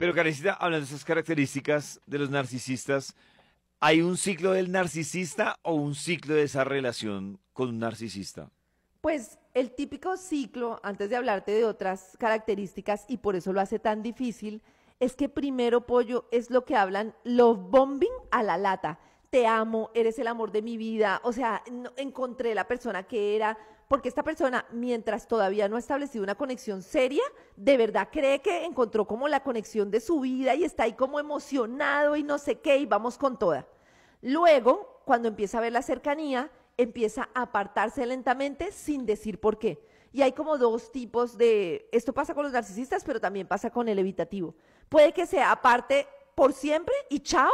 Pero, Karencita, hablando de esas características de los narcisistas, ¿hay un ciclo del narcisista o un ciclo de esa relación con un narcisista? Pues el típico ciclo, antes de hablarte de otras características y por eso lo hace tan difícil, es que primero, pollo, es lo que hablan los bombing a la lata. Te amo, eres el amor de mi vida, o sea, encontré la persona que era, porque esta persona, mientras todavía no ha establecido una conexión seria, de verdad cree que encontró como la conexión de su vida y está ahí como emocionado y no sé qué y vamos con toda. Luego, cuando empieza a ver la cercanía, empieza a apartarse lentamente sin decir por qué. Y hay como dos tipos de, esto pasa con los narcisistas, pero también pasa con el evitativo. Puede que sea aparte por siempre y chao,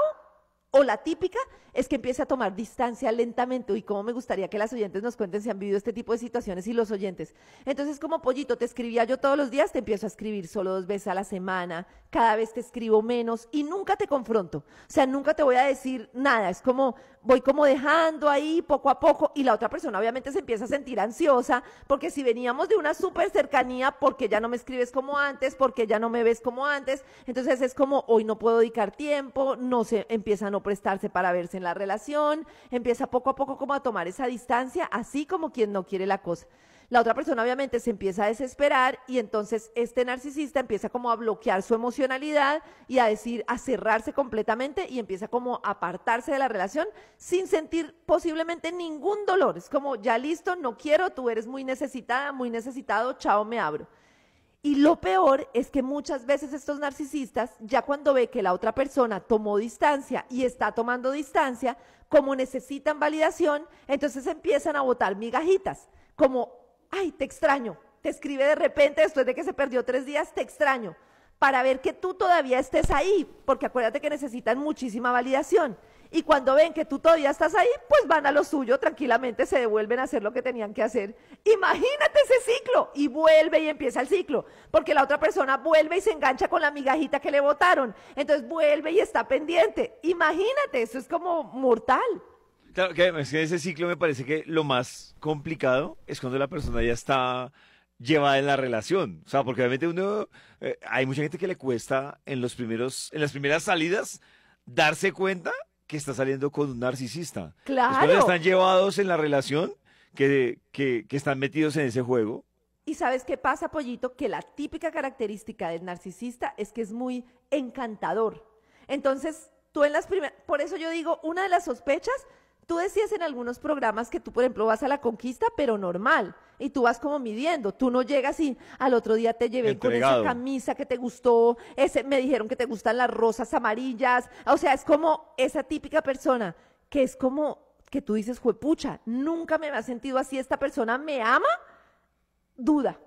o la típica es que empiece a tomar distancia lentamente. Y cómo me gustaría que las oyentes nos cuenten si han vivido este tipo de situaciones y los oyentes. Entonces, como pollito, te escribía yo todos los días, te empiezo a escribir solo dos veces a la semana, cada vez te escribo menos y nunca te confronto. O sea, nunca te voy a decir nada. Es como, voy como dejando ahí poco a poco y la otra persona obviamente se empieza a sentir ansiosa porque si veníamos de una súper cercanía, porque ya no me escribes como antes, porque ya no me ves como antes, entonces es como, hoy no puedo dedicar tiempo, no se empieza a no prestarse para verse en la relación, empieza poco a poco como a tomar esa distancia, así como quien no quiere la cosa. La otra persona obviamente se empieza a desesperar y entonces este narcisista empieza como a bloquear su emocionalidad y a decir, a cerrarse completamente y empieza como a apartarse de la relación sin sentir posiblemente ningún dolor. Es como, ya listo, no quiero, tú eres muy necesitada, muy necesitado, chao, me abro. Y lo peor es que muchas veces estos narcisistas, ya cuando ve que la otra persona tomó distancia y está tomando distancia, como necesitan validación, entonces empiezan a botar migajitas, como, ay, te extraño, te escribe de repente después de que se perdió tres días, te extraño, para ver que tú todavía estés ahí, porque acuérdate que necesitan muchísima validación y cuando ven que tú todavía estás ahí, pues van a lo suyo, tranquilamente se devuelven a hacer lo que tenían que hacer. Imagínate ese ciclo y vuelve y empieza el ciclo, porque la otra persona vuelve y se engancha con la migajita que le botaron, entonces vuelve y está pendiente. Imagínate, eso es como mortal. Claro, que es que ese ciclo me parece que lo más complicado es cuando la persona ya está llevada en la relación. O sea, porque obviamente uno, eh, hay mucha gente que le cuesta en los primeros, en las primeras salidas darse cuenta que está saliendo con un narcisista. Claro. están llevados en la relación que, que, que están metidos en ese juego. Y sabes qué pasa, Pollito, que la típica característica del narcisista es que es muy encantador. Entonces, tú en las primeras, por eso yo digo, una de las sospechas, tú decías en algunos programas que tú, por ejemplo, vas a la conquista, pero normal y tú vas como midiendo. Tú no llegas y al otro día te llevé con esa camisa que te gustó, ese, me dijeron que te gustan las rosas amarillas. O sea, es como esa típica persona que es como que tú dices, juepucha, nunca me ha sentido así, esta persona me ama, duda.